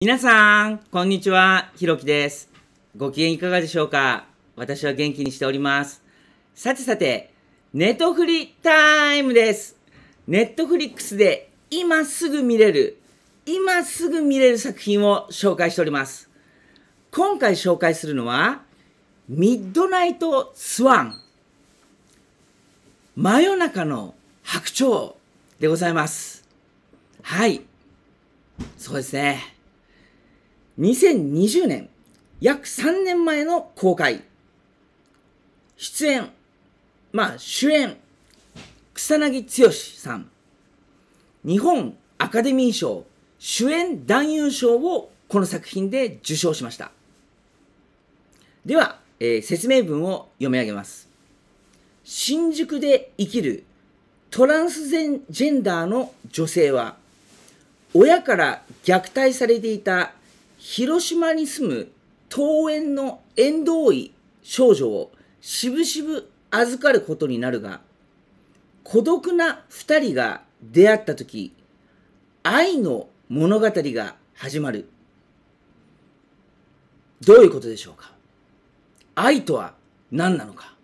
皆さん、こんにちは。ひろきです。ご機嫌いかがでしょうか私は元気にしております。さてさて、ネトフリタイムです。ネットフリックスで今すぐ見れる、今すぐ見れる作品を紹介しております。今回紹介するのは、ミッドナイトスワン。真夜中の白鳥でございます。はい。そうですね。2020年、約3年前の公開。出演、まあ主演、草薙剛さん。日本アカデミー賞主演男優賞をこの作品で受賞しました。では、えー、説明文を読み上げます。新宿で生きるトランスジェンダーの女性は、親から虐待されていた広島に住む桃園の縁遠い少女をしぶしぶ預かることになるが、孤独な2人が出会った時、愛の物語が始まる。どういうことでしょうか愛とは何なのか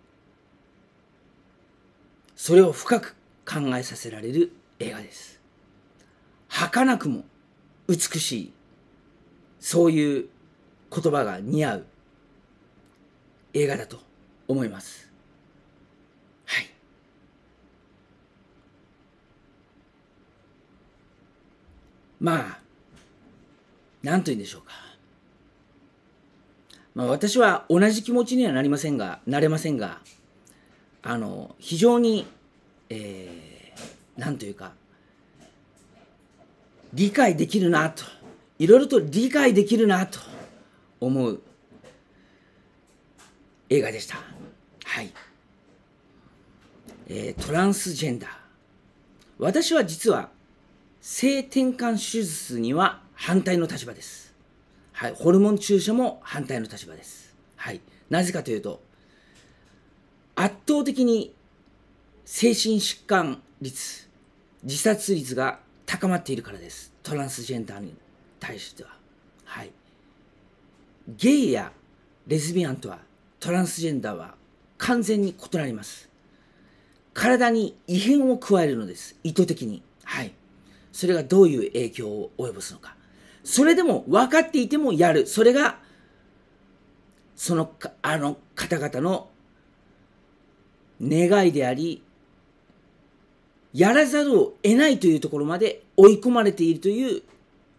それを深く考えさせられる映画です。儚くも美しいそういう言葉が似合う映画だと思います。はい。まあ、なんと言うんでしょうか。まあ私は同じ気持ちにはなりませんが、なれませんが、あの、非常に、えー、なんというか、理解できるなといろいろと理解できるなと思う映画でした。はい。えー、トランスジェンダー。私は実は性転換手術には反対の立場です。はい。ホルモン注射も反対の立場です。はい。なぜかというと、圧倒的に精神疾患率、自殺率が高まっているからです。トランスジェンダーに対しては、はい、ゲイやレズビアンとはトランスジェンダーは完全に異なります体に異変を加えるのです意図的にはいそれがどういう影響を及ぼすのかそれでも分かっていてもやるそれがそのあの方々の願いでありやらざるを得ないというところまで追い込まれているという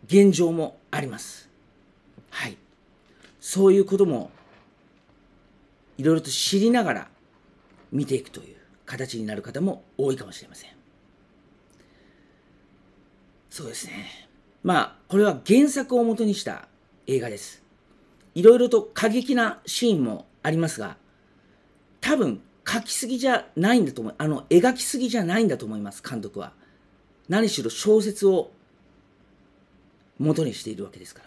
現状もあります。はい。そういうことも、いろいろと知りながら見ていくという形になる方も多いかもしれません。そうですね。まあ、これは原作を元にした映画です。いろいろと過激なシーンもありますが、多分書きすぎじゃないんだと思う。あの、描きすぎじゃないんだと思います、監督は。何しろ小説を元にしているわけですから。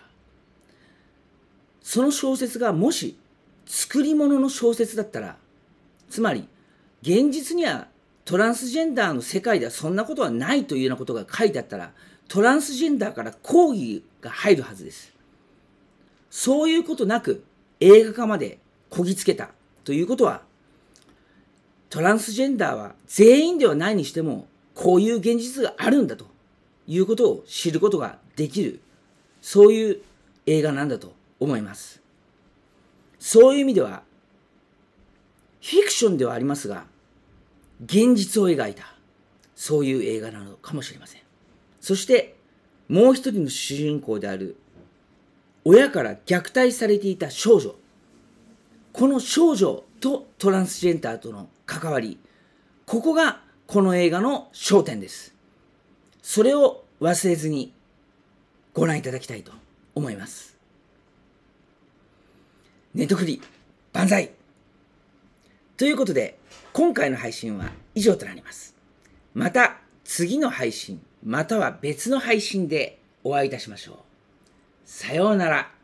その小説がもし作り物の小説だったら、つまり現実にはトランスジェンダーの世界ではそんなことはないというようなことが書いてあったら、トランスジェンダーから抗議が入るはずです。そういうことなく映画化までこぎつけたということは、トランスジェンダーは全員ではないにしても、こういう現実があるんだということを知ることができる、そういう映画なんだと思います。そういう意味では、フィクションではありますが、現実を描いた、そういう映画なのかもしれません。そして、もう一人の主人公である、親から虐待されていた少女。この少女とトランスジェンダーとの関わり、ここがこの映画の焦点です。それを忘れずにご覧いただきたいと思います。寝とくり、万歳ということで、今回の配信は以上となります。また次の配信、または別の配信でお会いいたしましょう。さようなら。